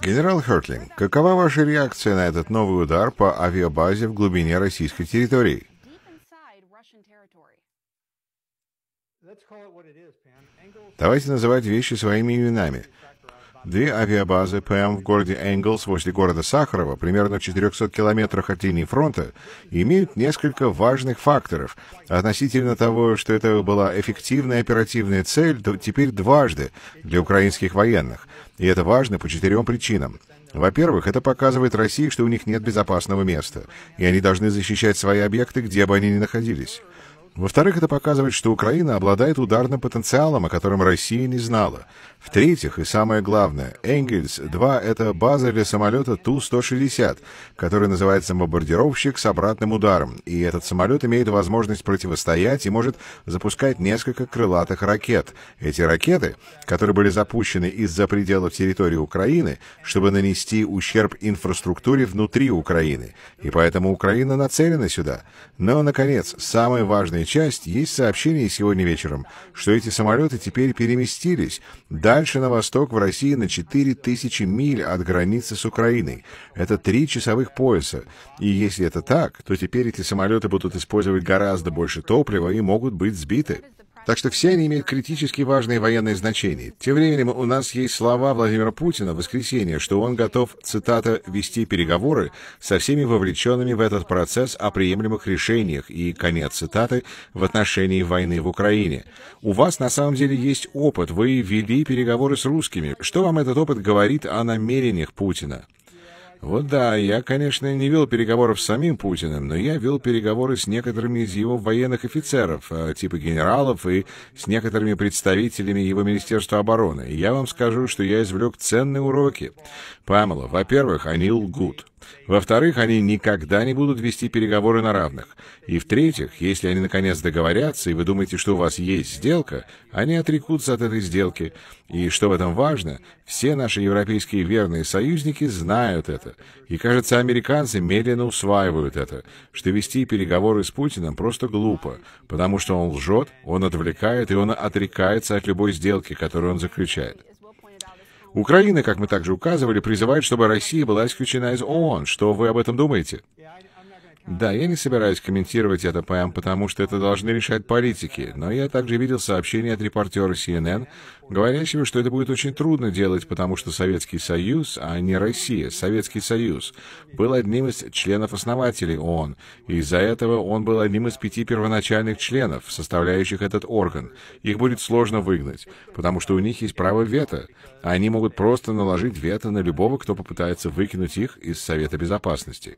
Генерал Хертлинг, какова ваша реакция на этот новый удар по авиабазе в глубине российской территории? Давайте называть вещи своими именами. Две авиабазы ПМ в городе Энглс возле города Сахарова, примерно в 400 километрах от линии фронта, имеют несколько важных факторов. Относительно того, что это была эффективная оперативная цель, то теперь дважды для украинских военных. И это важно по четырем причинам. Во-первых, это показывает России, что у них нет безопасного места, и они должны защищать свои объекты, где бы они ни находились. Во-вторых, это показывает, что Украина обладает ударным потенциалом, о котором Россия не знала. В-третьих, и самое главное, «Энгельс-2» — это база для самолета Ту-160, который называется «бомбардировщик с обратным ударом», и этот самолет имеет возможность противостоять и может запускать несколько крылатых ракет. Эти ракеты, которые были запущены из-за пределов территории Украины, чтобы нанести ущерб инфраструктуре внутри Украины, и поэтому Украина нацелена сюда. Но, наконец, самое важное часть, есть сообщение сегодня вечером, что эти самолеты теперь переместились дальше на восток в России на 4000 миль от границы с Украиной. Это три часовых пояса. И если это так, то теперь эти самолеты будут использовать гораздо больше топлива и могут быть сбиты. Так что все они имеют критически важное военное значение. Тем временем у нас есть слова Владимира Путина в воскресенье, что он готов, цитата, «вести переговоры со всеми вовлеченными в этот процесс о приемлемых решениях» и, конец цитаты, «в отношении войны в Украине». У вас на самом деле есть опыт, вы вели переговоры с русскими. Что вам этот опыт говорит о намерениях Путина? Вот да, я, конечно, не вел переговоров с самим Путиным, но я вел переговоры с некоторыми из его военных офицеров, э, типа генералов, и с некоторыми представителями его Министерства обороны. И я вам скажу, что я извлек ценные уроки. Памела, во-первых, они лгут. Во-вторых, они никогда не будут вести переговоры на равных. И в-третьих, если они наконец договорятся, и вы думаете, что у вас есть сделка, они отрекутся от этой сделки. И что в этом важно, все наши европейские верные союзники знают это. И, кажется, американцы медленно усваивают это, что вести переговоры с Путиным просто глупо, потому что он лжет, он отвлекает и он отрекается от любой сделки, которую он заключает. Украина, как мы также указывали, призывает, чтобы Россия была исключена из ООН. Что вы об этом думаете? Да, я не собираюсь комментировать это, Пэм, потому что это должны решать политики, но я также видел сообщение от репортера CNN, говорящего, что это будет очень трудно делать, потому что Советский Союз, а не Россия, Советский Союз, был одним из членов-основателей ООН, и из-за этого он был одним из пяти первоначальных членов, составляющих этот орган. Их будет сложно выгнать, потому что у них есть право вето. Они могут просто наложить вето на любого, кто попытается выкинуть их из Совета Безопасности.